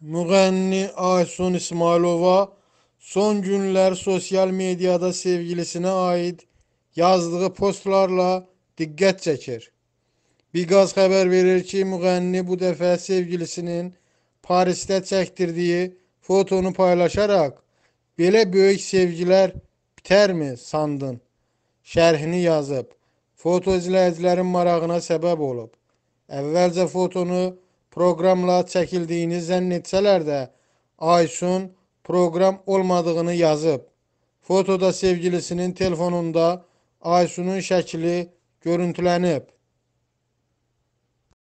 Müğenni Aysun İsmailova son günler sosyal medyada sevgilisine ait yazdığı postlarla dikkat çeker. Bigaz haber verir ki müğenni bu defa sevgilisinin Paris'te çektirdiği fotonu paylaşarak böyle büyük sevgiler biter mi sandın? Şerhini yazıp foto izleyicilerin marağına sebep olup evvelce fotonu programla çəkildiyini zənn etsələr də, Aysun program olmadığını yazıb. Fotoda sevgilisinin telefonunda Aysunun şəkli görüntülənib.